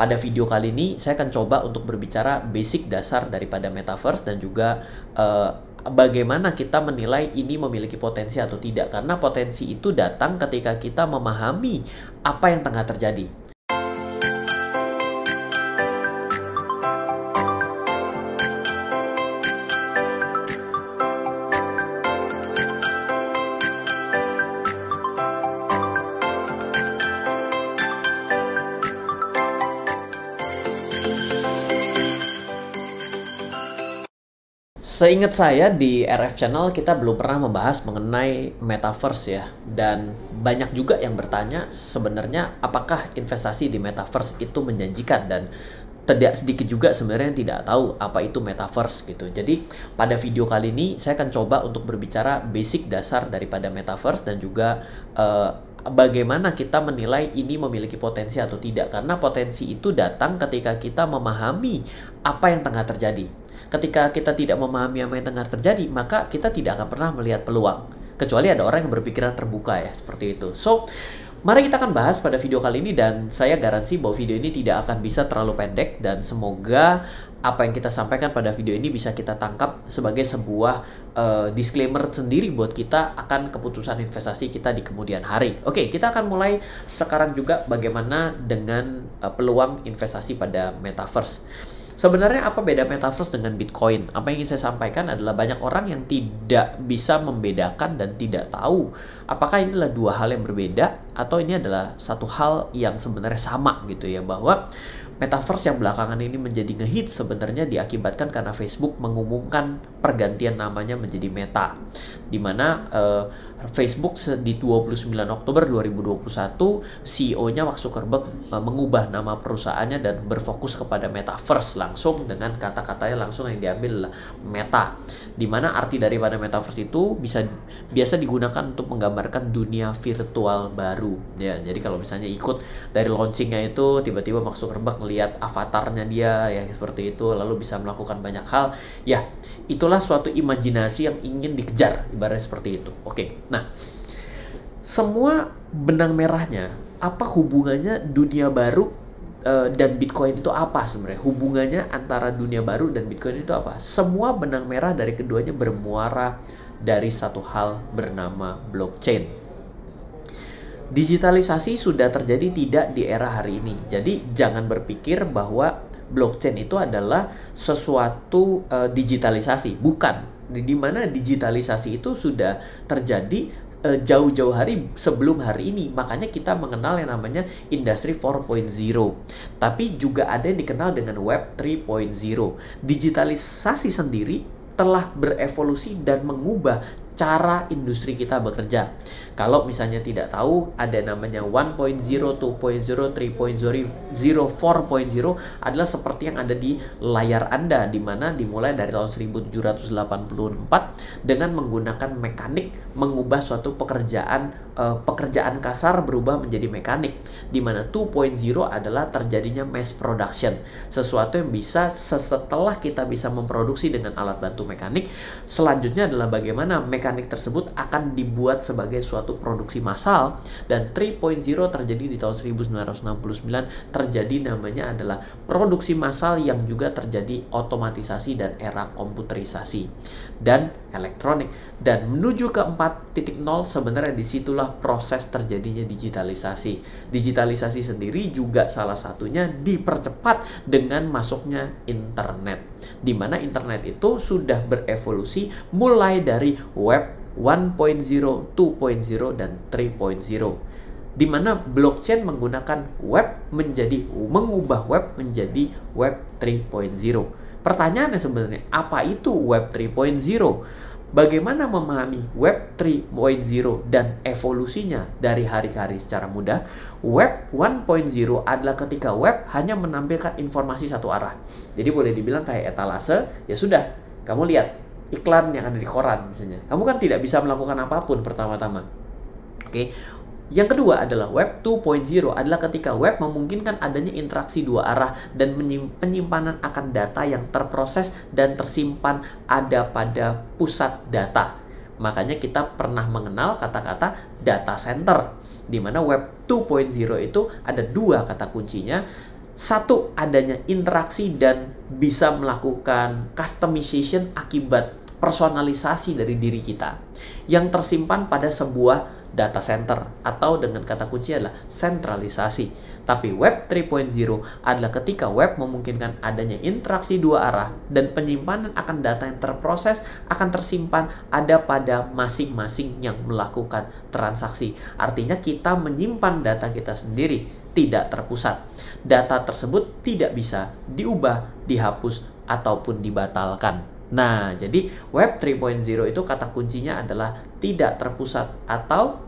Pada video kali ini saya akan coba untuk berbicara basic dasar daripada metaverse dan juga uh, bagaimana kita menilai ini memiliki potensi atau tidak karena potensi itu datang ketika kita memahami apa yang tengah terjadi Seingat saya di RF Channel kita belum pernah membahas mengenai metaverse ya dan banyak juga yang bertanya sebenarnya apakah investasi di metaverse itu menjanjikan dan tidak sedikit juga sebenarnya yang tidak tahu apa itu metaverse gitu. Jadi pada video kali ini saya akan coba untuk berbicara basic dasar daripada metaverse dan juga uh, bagaimana kita menilai ini memiliki potensi atau tidak karena potensi itu datang ketika kita memahami apa yang tengah terjadi ketika kita tidak memahami apa yang tengah terjadi, maka kita tidak akan pernah melihat peluang. Kecuali ada orang yang berpikiran terbuka ya, seperti itu. So, mari kita akan bahas pada video kali ini dan saya garansi bahwa video ini tidak akan bisa terlalu pendek dan semoga apa yang kita sampaikan pada video ini bisa kita tangkap sebagai sebuah uh, disclaimer sendiri buat kita akan keputusan investasi kita di kemudian hari. Oke, okay, kita akan mulai sekarang juga bagaimana dengan uh, peluang investasi pada metaverse. Sebenarnya apa beda metaverse dengan Bitcoin? Apa yang ingin saya sampaikan adalah banyak orang yang tidak bisa membedakan dan tidak tahu apakah inilah dua hal yang berbeda atau ini adalah satu hal yang sebenarnya sama gitu ya bahwa metaverse yang belakangan ini menjadi ngehit sebenarnya diakibatkan karena Facebook mengumumkan pergantian namanya menjadi Meta di mana uh, Facebook di 29 Oktober 2021 CEO-nya Mark Zuckerberg uh, mengubah nama perusahaannya dan berfokus kepada metaverse langsung dengan kata-katanya langsung yang diambil Meta di mana arti daripada metaverse itu bisa biasa digunakan untuk menggambarkan dunia virtual baru baru ya jadi kalau misalnya ikut dari launchingnya itu tiba-tiba Mark Zuckerberg melihat avatarnya dia ya seperti itu lalu bisa melakukan banyak hal ya itulah suatu imajinasi yang ingin dikejar ibaratnya seperti itu oke nah semua benang merahnya apa hubungannya dunia baru eh, dan Bitcoin itu apa sebenarnya hubungannya antara dunia baru dan Bitcoin itu apa semua benang merah dari keduanya bermuara dari satu hal bernama blockchain digitalisasi sudah terjadi tidak di era hari ini. Jadi jangan berpikir bahwa blockchain itu adalah sesuatu uh, digitalisasi, bukan. Di mana digitalisasi itu sudah terjadi eh, jauh-jauh hari sebelum hari ini. Makanya kita mengenal yang namanya industri 4.0. Tapi juga ada yang dikenal dengan web 3.0. Digitalisasi sendiri telah berevolusi dan mengubah cara industri kita bekerja. Kalau misalnya tidak tahu, ada namanya 1.0, 2.0, 3.0, 0, 4.0 adalah seperti yang ada di layar Anda, di mana dimulai dari tahun 1784 dengan menggunakan mekanik mengubah suatu pekerjaan uh, pekerjaan kasar berubah menjadi mekanik, di mana 2.0 adalah terjadinya mass production, sesuatu yang bisa setelah kita bisa memproduksi dengan alat bantu mekanik, selanjutnya adalah bagaimana mekanik tersebut akan dibuat sebagai suatu untuk produksi massal dan 3.0 terjadi di tahun 1969 terjadi namanya adalah produksi massal yang juga terjadi otomatisasi dan era komputerisasi dan elektronik dan menuju ke 4.0 sebenarnya disitulah proses terjadinya digitalisasi digitalisasi sendiri juga salah satunya dipercepat dengan masuknya internet di mana internet itu sudah berevolusi mulai dari web 1.0, 2.0, dan 3.0. Di mana blockchain menggunakan web menjadi mengubah web menjadi web 3.0. Pertanyaannya sebenarnya apa itu web 3.0? Bagaimana memahami Web 3.0 dan evolusinya dari hari ke hari secara mudah? Web 1.0 adalah ketika web hanya menampilkan informasi satu arah. Jadi boleh dibilang kayak etalase, ya sudah, kamu lihat iklan yang ada di koran misalnya. Kamu kan tidak bisa melakukan apapun pertama-tama. Oke. Okay? Yang kedua adalah web 2.0 adalah ketika web memungkinkan adanya interaksi dua arah dan penyimpanan akan data yang terproses dan tersimpan ada pada pusat data. Makanya kita pernah mengenal kata-kata data center di mana web 2.0 itu ada dua kata kuncinya. Satu adanya interaksi dan bisa melakukan customization akibat personalisasi dari diri kita yang tersimpan pada sebuah data center atau dengan kata kunci adalah sentralisasi. Tapi web 3.0 adalah ketika web memungkinkan adanya interaksi dua arah dan penyimpanan akan data yang terproses akan tersimpan ada pada masing-masing yang melakukan transaksi. Artinya kita menyimpan data kita sendiri tidak terpusat. Data tersebut tidak bisa diubah, dihapus, ataupun dibatalkan. Nah, jadi web 3.0 itu kata kuncinya adalah tidak terpusat atau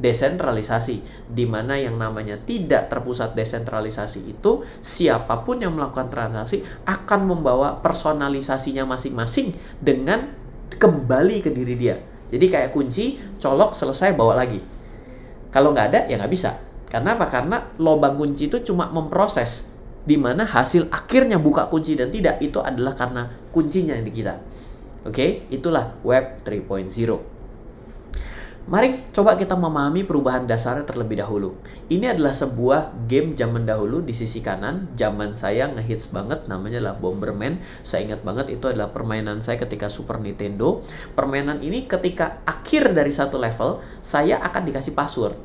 desentralisasi. Di mana yang namanya tidak terpusat desentralisasi itu siapapun yang melakukan transaksi akan membawa personalisasinya masing-masing dengan kembali ke diri dia. Jadi kayak kunci, colok, selesai, bawa lagi. Kalau nggak ada, ya nggak bisa. Karena apa? Karena lobang kunci itu cuma memproses di mana hasil akhirnya buka kunci dan tidak itu adalah karena kuncinya di kita. Oke, okay? itulah web 3.0. Mari coba kita memahami perubahan dasarnya terlebih dahulu. Ini adalah sebuah game zaman dahulu di sisi kanan. Zaman saya ngehits banget namanya lah Bomberman. Saya ingat banget itu adalah permainan saya ketika Super Nintendo. Permainan ini ketika akhir dari satu level, saya akan dikasih password.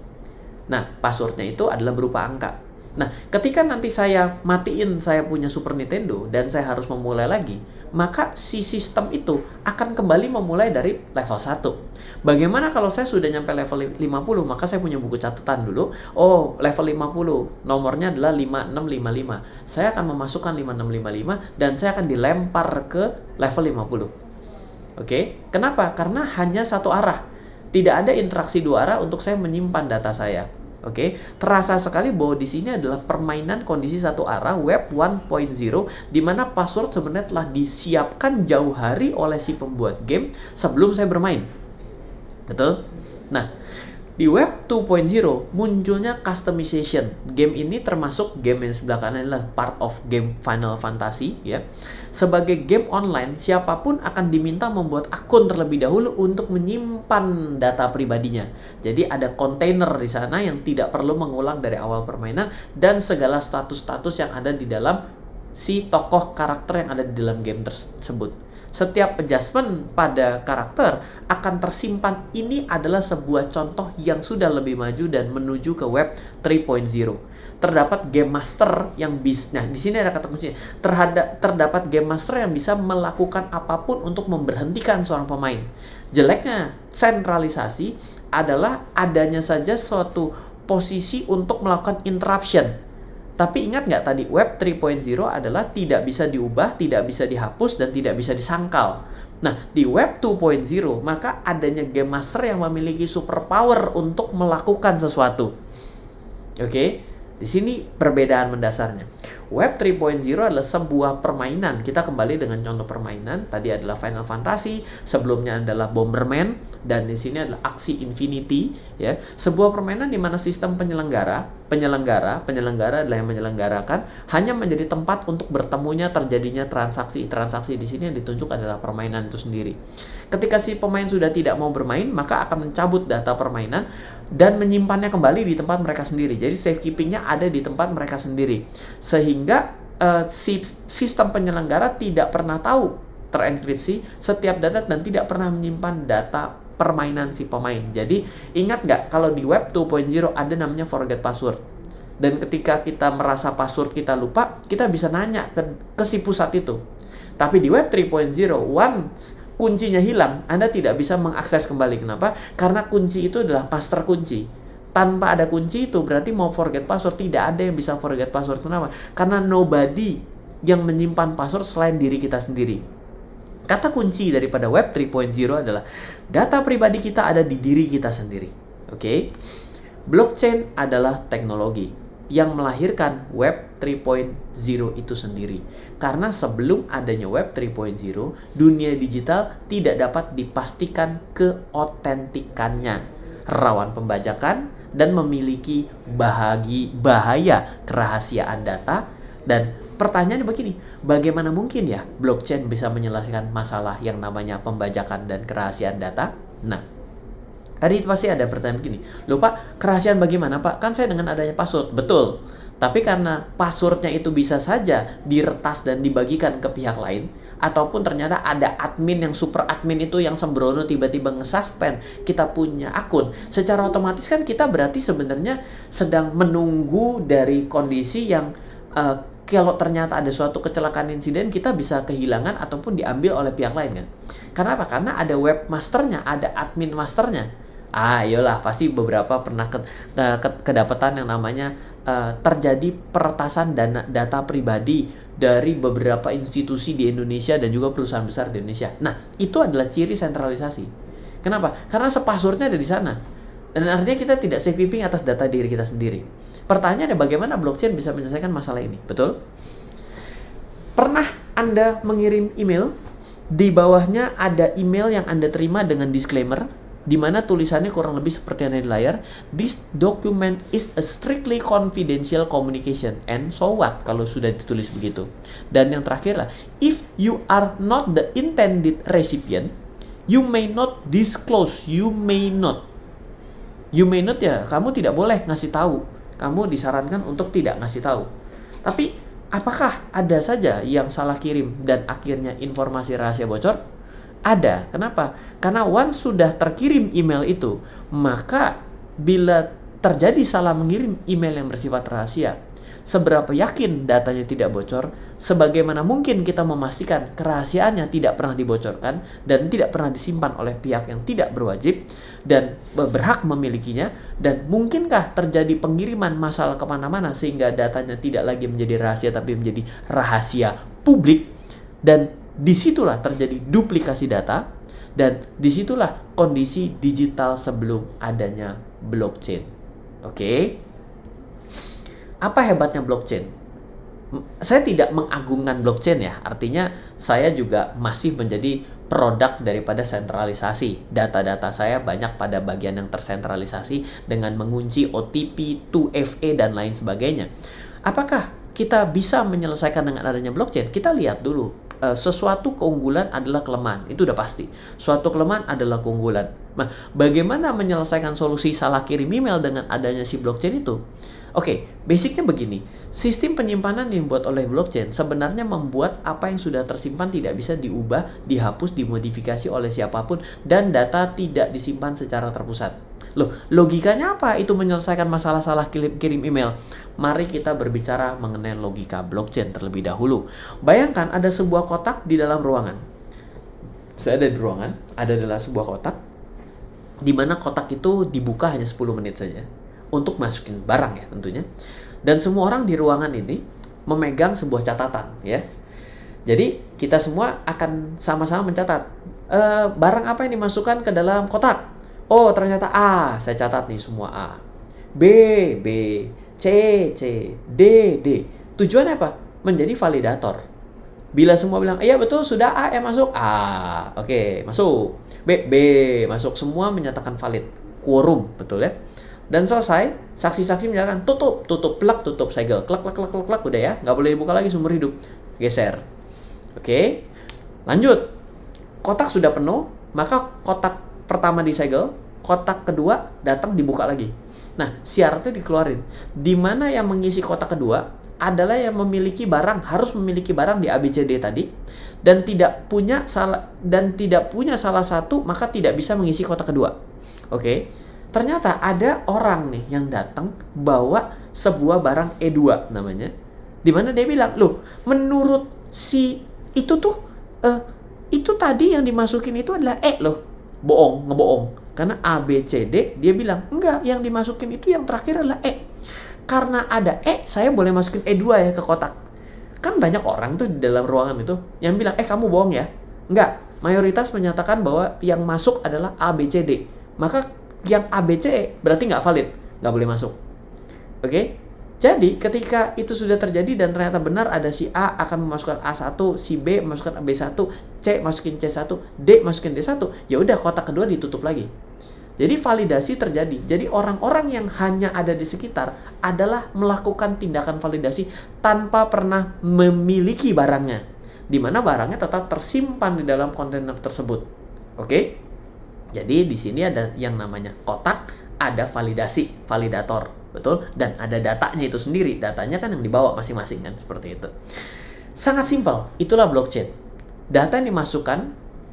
Nah, passwordnya itu adalah berupa angka. Nah, ketika nanti saya matiin saya punya Super Nintendo dan saya harus memulai lagi, maka si sistem itu akan kembali memulai dari level 1. Bagaimana kalau saya sudah nyampe level 50, maka saya punya buku catatan dulu. Oh, level 50, nomornya adalah 5655. Saya akan memasukkan 5655 dan saya akan dilempar ke level 50. Oke, kenapa? Karena hanya satu arah. Tidak ada interaksi dua arah untuk saya menyimpan data saya Oke, okay? terasa sekali bahwa di sini adalah permainan kondisi satu arah web 1.0 di mana password sebenarnya telah disiapkan jauh hari oleh si pembuat game sebelum saya bermain. Betul? Nah, di web 2.0 munculnya customization. Game ini termasuk game yang sebelah kanan adalah part of game Final Fantasy ya. Sebagai game online, siapapun akan diminta membuat akun terlebih dahulu untuk menyimpan data pribadinya. Jadi ada kontainer di sana yang tidak perlu mengulang dari awal permainan dan segala status-status yang ada di dalam si tokoh karakter yang ada di dalam game tersebut. Setiap adjustment pada karakter akan tersimpan. Ini adalah sebuah contoh yang sudah lebih maju dan menuju ke web 3.0 terdapat game master yang bisa nah di sini ada kata kuncinya terhadap terdapat game master yang bisa melakukan apapun untuk memberhentikan seorang pemain jeleknya sentralisasi adalah adanya saja suatu posisi untuk melakukan interruption tapi ingat nggak tadi web 3.0 adalah tidak bisa diubah, tidak bisa dihapus, dan tidak bisa disangkal. Nah, di web 2.0 maka adanya game master yang memiliki superpower untuk melakukan sesuatu. Oke, okay? Di sini perbedaan mendasarnya. Web 3.0 adalah sebuah permainan. Kita kembali dengan contoh permainan. Tadi adalah Final Fantasy, sebelumnya adalah Bomberman, dan di sini adalah aksi Infinity. Ya, sebuah permainan di mana sistem penyelenggara, penyelenggara, penyelenggara adalah yang menyelenggarakan hanya menjadi tempat untuk bertemunya terjadinya transaksi. Transaksi di sini yang ditunjuk adalah permainan itu sendiri. Ketika si pemain sudah tidak mau bermain, maka akan mencabut data permainan dan menyimpannya kembali di tempat mereka sendiri. Jadi safekeepingnya ada di tempat mereka sendiri, sehingga sehingga uh, sistem penyelenggara tidak pernah tahu terenkripsi setiap data dan tidak pernah menyimpan data permainan si pemain. Jadi ingat nggak kalau di web 2.0 ada namanya forget password. Dan ketika kita merasa password kita lupa, kita bisa nanya ke, ke si pusat itu. Tapi di web 3.0, once kuncinya hilang, Anda tidak bisa mengakses kembali. Kenapa? Karena kunci itu adalah master kunci tanpa ada kunci itu berarti mau forget password tidak ada yang bisa forget password kenapa karena nobody yang menyimpan password selain diri kita sendiri kata kunci daripada web 3.0 adalah data pribadi kita ada di diri kita sendiri oke okay? blockchain adalah teknologi yang melahirkan web 3.0 itu sendiri. Karena sebelum adanya web 3.0, dunia digital tidak dapat dipastikan keotentikannya. Rawan pembajakan, dan memiliki bahagi bahaya kerahasiaan data dan pertanyaannya begini, bagaimana mungkin ya blockchain bisa menyelesaikan masalah yang namanya pembajakan dan kerahasiaan data? Nah, tadi itu pasti ada pertanyaan begini, lupa kerahasiaan bagaimana Pak? Kan saya dengan adanya password, betul. Tapi karena passwordnya itu bisa saja diretas dan dibagikan ke pihak lain, ataupun ternyata ada admin yang super admin itu yang sembrono tiba-tiba ngesuspend kita punya akun, secara otomatis kan kita berarti sebenarnya sedang menunggu dari kondisi yang uh, kalau ternyata ada suatu kecelakaan insiden kita bisa kehilangan ataupun diambil oleh pihak lain kan. Karena apa? Karena ada webmasternya, ada admin masternya. Ah, iyalah pasti beberapa pernah ke, ke, eh, ke, kedapatan yang namanya Eh, terjadi peretasan dana, data pribadi dari beberapa institusi di Indonesia dan juga perusahaan besar di Indonesia. Nah, itu adalah ciri sentralisasi. Kenapa? Karena sepasurnya ada di sana. Dan artinya kita tidak saving atas data diri kita sendiri. Pertanyaannya bagaimana blockchain bisa menyelesaikan masalah ini? Betul? Pernah Anda mengirim email, di bawahnya ada email yang Anda terima dengan disclaimer, di mana tulisannya kurang lebih seperti yang ada di layar. This document is a strictly confidential communication and so what kalau sudah ditulis begitu. Dan yang terakhir lah, if you are not the intended recipient, you may not disclose, you may not. You may not ya, kamu tidak boleh ngasih tahu. Kamu disarankan untuk tidak ngasih tahu. Tapi apakah ada saja yang salah kirim dan akhirnya informasi rahasia bocor? Ada. Kenapa? Karena once sudah terkirim email itu, maka bila terjadi salah mengirim email yang bersifat rahasia, seberapa yakin datanya tidak bocor, sebagaimana mungkin kita memastikan kerahasiaannya tidak pernah dibocorkan dan tidak pernah disimpan oleh pihak yang tidak berwajib dan berhak memilikinya, dan mungkinkah terjadi pengiriman masalah kemana-mana sehingga datanya tidak lagi menjadi rahasia tapi menjadi rahasia publik, dan disitulah terjadi duplikasi data dan disitulah kondisi digital sebelum adanya blockchain. Oke, okay? apa hebatnya blockchain? Saya tidak mengagungkan blockchain ya, artinya saya juga masih menjadi produk daripada sentralisasi. Data-data saya banyak pada bagian yang tersentralisasi dengan mengunci OTP, 2FA, dan lain sebagainya. Apakah kita bisa menyelesaikan dengan adanya blockchain? Kita lihat dulu Eh, sesuatu keunggulan adalah kelemahan. Itu udah pasti. Suatu kelemahan adalah keunggulan. Nah, bagaimana menyelesaikan solusi salah kirim email dengan adanya si blockchain itu? Oke, okay, basicnya begini. Sistem penyimpanan yang dibuat oleh blockchain sebenarnya membuat apa yang sudah tersimpan tidak bisa diubah, dihapus, dimodifikasi oleh siapapun dan data tidak disimpan secara terpusat. Loh, logikanya apa itu menyelesaikan masalah-salah kirim email? Mari kita berbicara mengenai logika blockchain terlebih dahulu. Bayangkan ada sebuah kotak di dalam ruangan. Saya ada di ruangan, ada adalah sebuah kotak di mana kotak itu dibuka hanya 10 menit saja untuk masukin barang ya tentunya. Dan semua orang di ruangan ini memegang sebuah catatan ya. Jadi kita semua akan sama-sama mencatat e, barang apa yang dimasukkan ke dalam kotak Oh ternyata A, saya catat nih semua A. B, B, C, C, D, D. Tujuannya apa? Menjadi validator. Bila semua bilang, iya betul sudah A, M e, masuk. A, oke okay, masuk. B, B masuk. Semua menyatakan valid. Quorum, betul ya? dan selesai saksi-saksi menyatakan tutup tutup plak tutup segel klak klak klak klak klak udah ya nggak boleh dibuka lagi sumber hidup geser oke lanjut kotak sudah penuh maka kotak pertama di segel kotak kedua datang dibuka lagi. Nah, syaratnya dikeluarin. Di mana yang mengisi kotak kedua adalah yang memiliki barang harus memiliki barang di ABCD tadi dan tidak punya salah dan tidak punya salah satu maka tidak bisa mengisi kotak kedua. Oke. Okay? Ternyata ada orang nih yang datang bawa sebuah barang E2 namanya. di mana dia bilang, "Loh, menurut si itu tuh eh, itu tadi yang dimasukin itu adalah E loh." bohong, ngebohong. Karena A, B, C, D, dia bilang, enggak, yang dimasukin itu yang terakhir adalah E. Karena ada E, saya boleh masukin E2 ya ke kotak. Kan banyak orang tuh di dalam ruangan itu yang bilang, eh kamu bohong ya. Enggak, mayoritas menyatakan bahwa yang masuk adalah A, B, C, D. Maka yang A, B, C e berarti nggak valid, nggak boleh masuk. Oke, okay? Jadi ketika itu sudah terjadi dan ternyata benar ada si A akan memasukkan A1, si B memasukkan B1, C masukin C1, D masukin D1, ya udah kotak kedua ditutup lagi. Jadi validasi terjadi. Jadi orang-orang yang hanya ada di sekitar adalah melakukan tindakan validasi tanpa pernah memiliki barangnya. Di mana barangnya tetap tersimpan di dalam kontainer tersebut. Oke? Jadi di sini ada yang namanya kotak, ada validasi, validator betul dan ada datanya itu sendiri datanya kan yang dibawa masing-masing kan seperti itu sangat simpel itulah blockchain data yang dimasukkan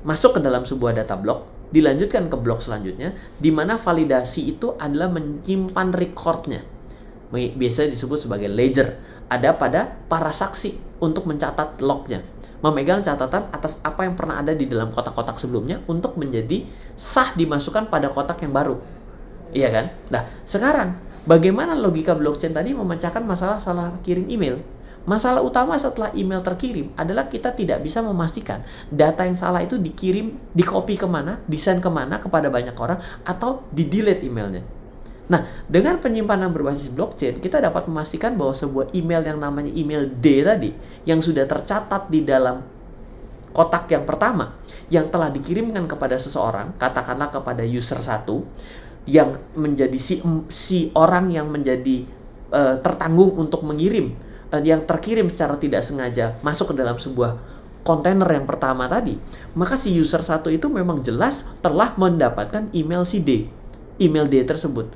masuk ke dalam sebuah data block dilanjutkan ke blok selanjutnya di mana validasi itu adalah menyimpan recordnya biasanya disebut sebagai ledger ada pada para saksi untuk mencatat lognya memegang catatan atas apa yang pernah ada di dalam kotak-kotak sebelumnya untuk menjadi sah dimasukkan pada kotak yang baru iya kan nah sekarang Bagaimana logika blockchain tadi memecahkan masalah salah kirim email? Masalah utama setelah email terkirim adalah kita tidak bisa memastikan data yang salah itu dikirim, dikopi kemana, desain kemana kepada banyak orang, atau di-delete emailnya. Nah, dengan penyimpanan berbasis blockchain, kita dapat memastikan bahwa sebuah email yang namanya email D tadi, yang sudah tercatat di dalam kotak yang pertama, yang telah dikirimkan kepada seseorang, katakanlah kepada user 1, yang menjadi si si orang yang menjadi uh, tertanggung untuk mengirim uh, yang terkirim secara tidak sengaja masuk ke dalam sebuah kontainer yang pertama tadi, maka si user satu itu memang jelas telah mendapatkan email si D, email D tersebut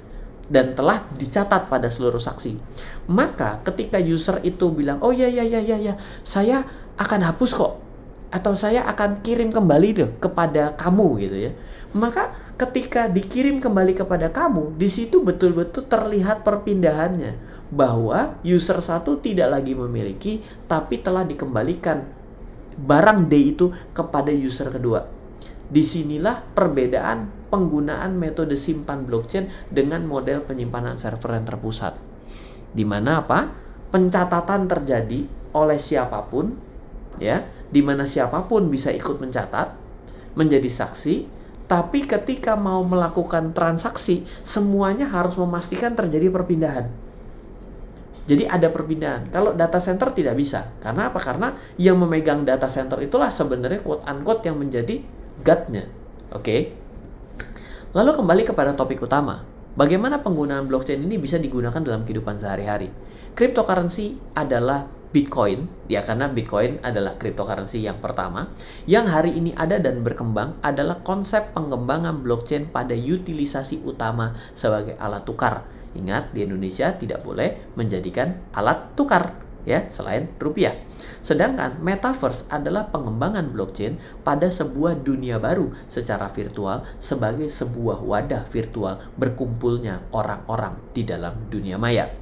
dan telah dicatat pada seluruh saksi. Maka ketika user itu bilang, "Oh ya ya ya ya ya, saya akan hapus kok." atau saya akan kirim kembali deh kepada kamu gitu ya. Maka ketika dikirim kembali kepada kamu, di situ betul-betul terlihat perpindahannya bahwa user satu tidak lagi memiliki tapi telah dikembalikan barang D itu kepada user kedua. Disinilah perbedaan penggunaan metode simpan blockchain dengan model penyimpanan server yang terpusat. Di mana apa? Pencatatan terjadi oleh siapapun ya, di mana siapapun bisa ikut mencatat, menjadi saksi tapi ketika mau melakukan transaksi, semuanya harus memastikan terjadi perpindahan. Jadi ada perpindahan. Kalau data center tidak bisa. Karena apa? Karena yang memegang data center itulah sebenarnya quote unquote yang menjadi guardnya. Oke. Okay? Lalu kembali kepada topik utama. Bagaimana penggunaan blockchain ini bisa digunakan dalam kehidupan sehari-hari? Cryptocurrency adalah Bitcoin ya karena Bitcoin adalah cryptocurrency yang pertama yang hari ini ada dan berkembang adalah konsep pengembangan blockchain pada utilisasi utama sebagai alat tukar. Ingat di Indonesia tidak boleh menjadikan alat tukar ya selain rupiah. Sedangkan metaverse adalah pengembangan blockchain pada sebuah dunia baru secara virtual sebagai sebuah wadah virtual berkumpulnya orang-orang di dalam dunia maya.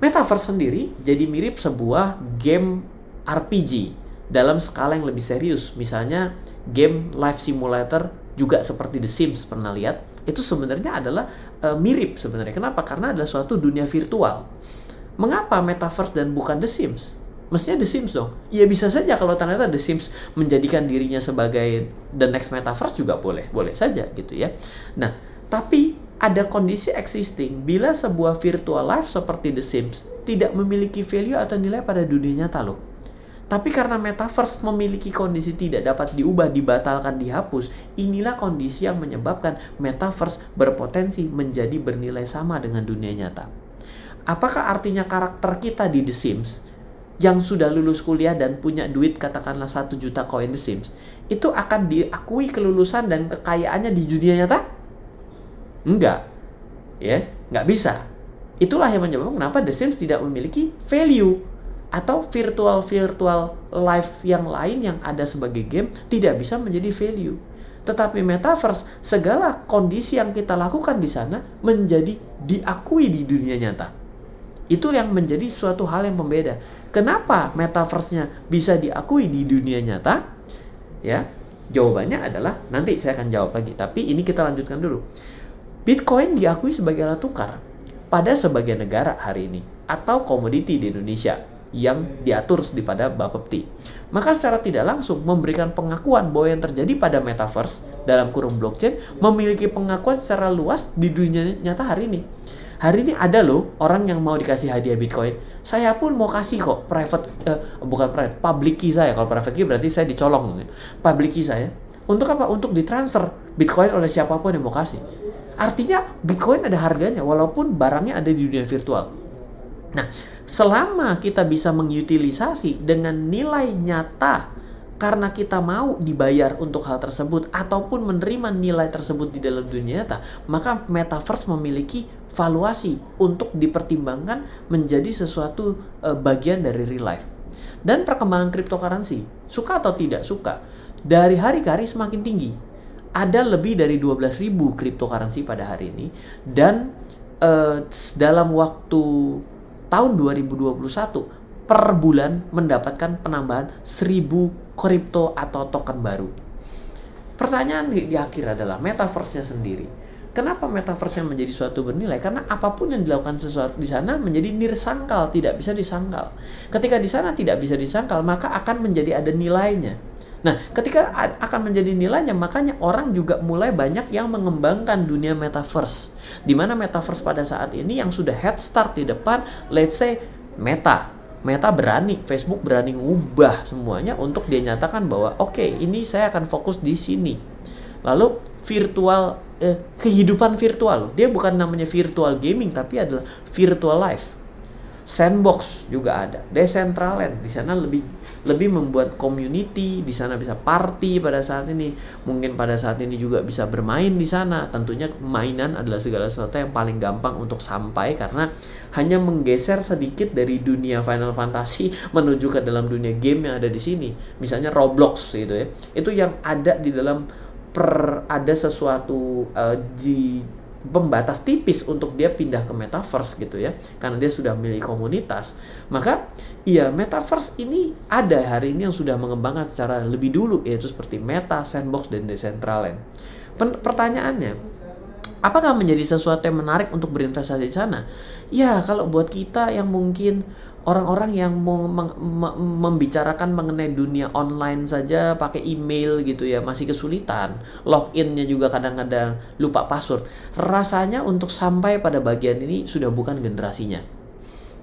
Metaverse sendiri jadi mirip sebuah game RPG dalam skala yang lebih serius. Misalnya game life simulator juga seperti The Sims pernah lihat, itu sebenarnya adalah uh, mirip sebenarnya. Kenapa? Karena adalah suatu dunia virtual. Mengapa metaverse dan bukan The Sims? Mestinya The Sims dong. Ya bisa saja kalau ternyata The Sims menjadikan dirinya sebagai the next metaverse juga boleh, boleh saja gitu ya. Nah, tapi ada kondisi existing bila sebuah virtual life seperti The Sims tidak memiliki value atau nilai pada dunia nyata loh. Tapi karena metaverse memiliki kondisi tidak dapat diubah, dibatalkan, dihapus, inilah kondisi yang menyebabkan metaverse berpotensi menjadi bernilai sama dengan dunia nyata. Apakah artinya karakter kita di The Sims yang sudah lulus kuliah dan punya duit katakanlah 1 juta koin The Sims itu akan diakui kelulusan dan kekayaannya di dunia nyata? Enggak. Ya, nggak bisa. Itulah yang menyebabkan kenapa The Sims tidak memiliki value atau virtual-virtual life yang lain yang ada sebagai game tidak bisa menjadi value. Tetapi metaverse, segala kondisi yang kita lakukan di sana menjadi diakui di dunia nyata. Itu yang menjadi suatu hal yang membeda. Kenapa metaverse-nya bisa diakui di dunia nyata? Ya, jawabannya adalah nanti saya akan jawab lagi, tapi ini kita lanjutkan dulu. Bitcoin diakui sebagai alat tukar pada sebagian negara hari ini atau komoditi di Indonesia yang diatur di pada Bapepti. Maka secara tidak langsung memberikan pengakuan bahwa yang terjadi pada metaverse dalam kurung blockchain memiliki pengakuan secara luas di dunia nyata hari ini. Hari ini ada loh orang yang mau dikasih hadiah Bitcoin. Saya pun mau kasih kok private eh, bukan private, public key saya. Kalau private key berarti saya dicolong. Public key saya. Untuk apa? Untuk ditransfer Bitcoin oleh siapapun yang mau kasih. Artinya Bitcoin ada harganya walaupun barangnya ada di dunia virtual. Nah, selama kita bisa mengutilisasi dengan nilai nyata karena kita mau dibayar untuk hal tersebut ataupun menerima nilai tersebut di dalam dunia nyata, maka metaverse memiliki valuasi untuk dipertimbangkan menjadi sesuatu uh, bagian dari real life. Dan perkembangan cryptocurrency, suka atau tidak suka, dari hari ke hari semakin tinggi ada lebih dari 12.000 cryptocurrency pada hari ini dan uh, dalam waktu tahun 2021 per bulan mendapatkan penambahan 1000 kripto atau token baru. Pertanyaan di, akhir adalah metaverse-nya sendiri. Kenapa metaverse-nya menjadi suatu bernilai? Karena apapun yang dilakukan sesuatu di sana menjadi nirsangkal, tidak bisa disangkal. Ketika di sana tidak bisa disangkal, maka akan menjadi ada nilainya Nah, ketika akan menjadi nilainya, makanya orang juga mulai banyak yang mengembangkan dunia metaverse. Di mana metaverse pada saat ini yang sudah head start di depan, let's say Meta. Meta berani, Facebook berani ngubah semuanya untuk dia nyatakan bahwa oke, okay, ini saya akan fokus di sini. Lalu virtual eh, kehidupan virtual. Dia bukan namanya virtual gaming tapi adalah virtual life sandbox juga ada decentraland di sana lebih lebih membuat community di sana bisa party pada saat ini mungkin pada saat ini juga bisa bermain di sana tentunya mainan adalah segala sesuatu yang paling gampang untuk sampai karena hanya menggeser sedikit dari dunia Final Fantasy menuju ke dalam dunia game yang ada di sini misalnya Roblox gitu ya itu yang ada di dalam per ada sesuatu uh, eh, di pembatas tipis untuk dia pindah ke metaverse gitu ya karena dia sudah memiliki komunitas maka iya metaverse ini ada hari ini yang sudah mengembangkan secara lebih dulu yaitu seperti Meta, Sandbox dan Decentraland. pertanyaannya apakah menjadi sesuatu yang menarik untuk berinvestasi di sana? Ya, kalau buat kita yang mungkin orang-orang yang mau membicarakan mengenai dunia online saja pakai email gitu ya masih kesulitan loginnya juga kadang-kadang lupa password rasanya untuk sampai pada bagian ini sudah bukan generasinya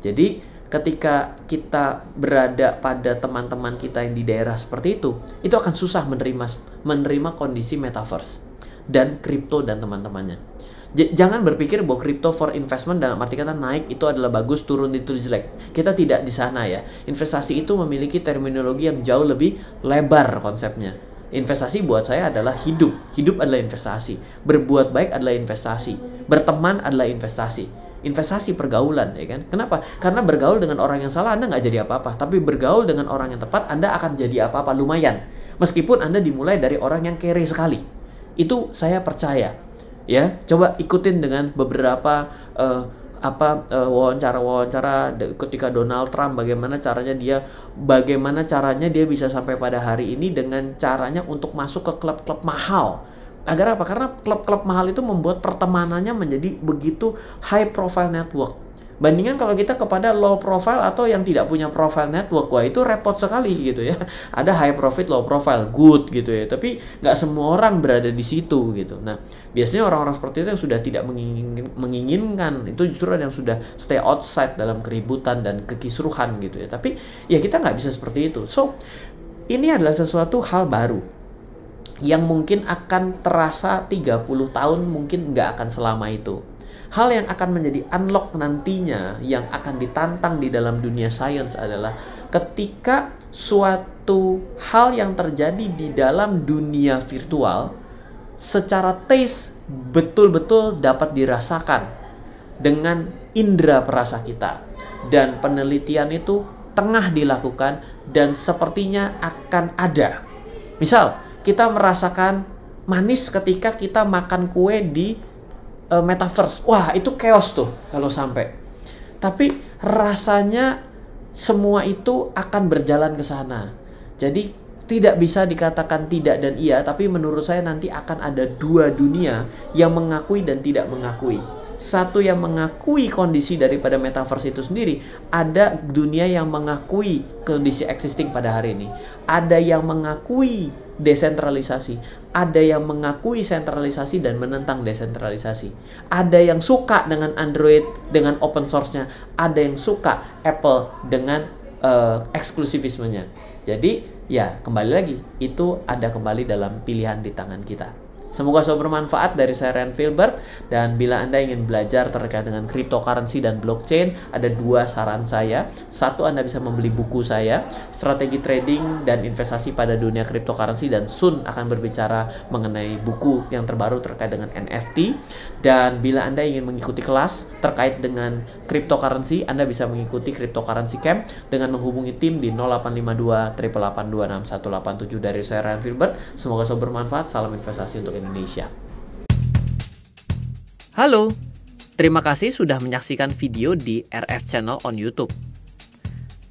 jadi ketika kita berada pada teman-teman kita yang di daerah seperti itu itu akan susah menerima menerima kondisi metaverse dan kripto dan teman-temannya J jangan berpikir bahwa crypto for investment dalam arti kata naik itu adalah bagus, turun itu jelek. Kita tidak di sana ya. Investasi itu memiliki terminologi yang jauh lebih lebar konsepnya. Investasi buat saya adalah hidup. Hidup adalah investasi. Berbuat baik adalah investasi. Berteman adalah investasi investasi pergaulan ya kan kenapa karena bergaul dengan orang yang salah anda nggak jadi apa-apa tapi bergaul dengan orang yang tepat anda akan jadi apa-apa lumayan meskipun anda dimulai dari orang yang kere sekali itu saya percaya ya coba ikutin dengan beberapa uh, apa uh, wawancara-wawancara ketika Donald Trump bagaimana caranya dia bagaimana caranya dia bisa sampai pada hari ini dengan caranya untuk masuk ke klub-klub mahal agar apa karena klub-klub mahal itu membuat pertemanannya menjadi begitu high profile network Bandingan kalau kita kepada low profile atau yang tidak punya profile network, wah itu repot sekali gitu ya. Ada high profit, low profile, good gitu ya. Tapi nggak semua orang berada di situ gitu. Nah, biasanya orang-orang seperti itu yang sudah tidak menginginkan, menginginkan itu justru yang sudah stay outside dalam keributan dan kekisruhan gitu ya. Tapi ya kita nggak bisa seperti itu. So ini adalah sesuatu hal baru yang mungkin akan terasa 30 tahun mungkin nggak akan selama itu Hal yang akan menjadi unlock nantinya yang akan ditantang di dalam dunia sains adalah ketika suatu hal yang terjadi di dalam dunia virtual secara taste betul-betul dapat dirasakan dengan indera perasa kita. Dan penelitian itu tengah dilakukan dan sepertinya akan ada. Misal, kita merasakan manis ketika kita makan kue di uh, metaverse. Wah, itu chaos tuh kalau sampai. Tapi rasanya semua itu akan berjalan ke sana. Jadi tidak bisa dikatakan tidak dan iya, tapi menurut saya nanti akan ada dua dunia yang mengakui dan tidak mengakui. Satu yang mengakui kondisi daripada metaverse itu sendiri, ada dunia yang mengakui kondisi existing pada hari ini. Ada yang mengakui desentralisasi, ada yang mengakui sentralisasi dan menentang desentralisasi. Ada yang suka dengan Android dengan open source-nya, ada yang suka Apple dengan uh, eksklusivismenya. Jadi ya kembali lagi itu ada kembali dalam pilihan di tangan kita Semoga sobat bermanfaat dari saya Ren Filbert dan bila Anda ingin belajar terkait dengan cryptocurrency dan blockchain, ada dua saran saya. Satu Anda bisa membeli buku saya, Strategi Trading dan Investasi pada Dunia Cryptocurrency dan Sun akan berbicara mengenai buku yang terbaru terkait dengan NFT. Dan bila Anda ingin mengikuti kelas terkait dengan cryptocurrency, Anda bisa mengikuti Cryptocurrency Camp dengan menghubungi tim di 0852 8826187 dari saya Ryan Filbert. Semoga sobat bermanfaat. Salam investasi untuk ini. Indonesia. Halo, terima kasih sudah menyaksikan video di RF Channel on YouTube.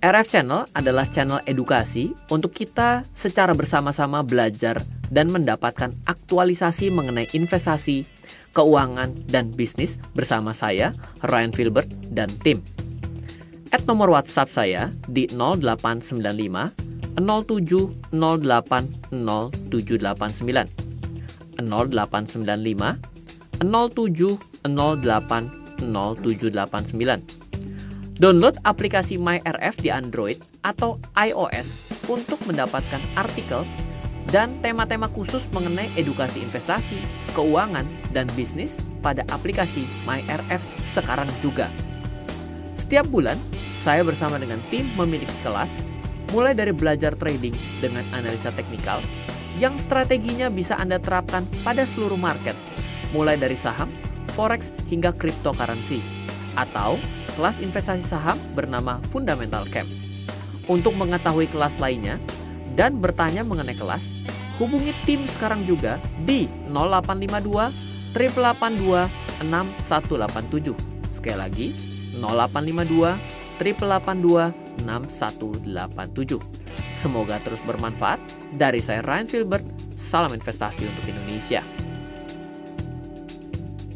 RF Channel adalah channel edukasi untuk kita secara bersama-sama belajar dan mendapatkan aktualisasi mengenai investasi, keuangan, dan bisnis bersama saya, Ryan Filbert, dan tim. At nomor WhatsApp saya di 0895 07080789. 0895 07 08 0789. Download aplikasi MyRF di Android atau iOS untuk mendapatkan artikel dan tema-tema khusus mengenai edukasi investasi, keuangan, dan bisnis pada aplikasi MyRF sekarang juga. Setiap bulan, saya bersama dengan tim memiliki kelas, mulai dari belajar trading dengan analisa teknikal yang strateginya bisa Anda terapkan pada seluruh market, mulai dari saham, forex, hingga cryptocurrency, atau kelas investasi saham bernama Fundamental Camp. Untuk mengetahui kelas lainnya dan bertanya mengenai kelas, hubungi tim sekarang juga di 0852 882 6187. Sekali lagi, 0852 882 6187. Semoga terus bermanfaat. Dari saya Ryan Filbert, salam investasi untuk Indonesia.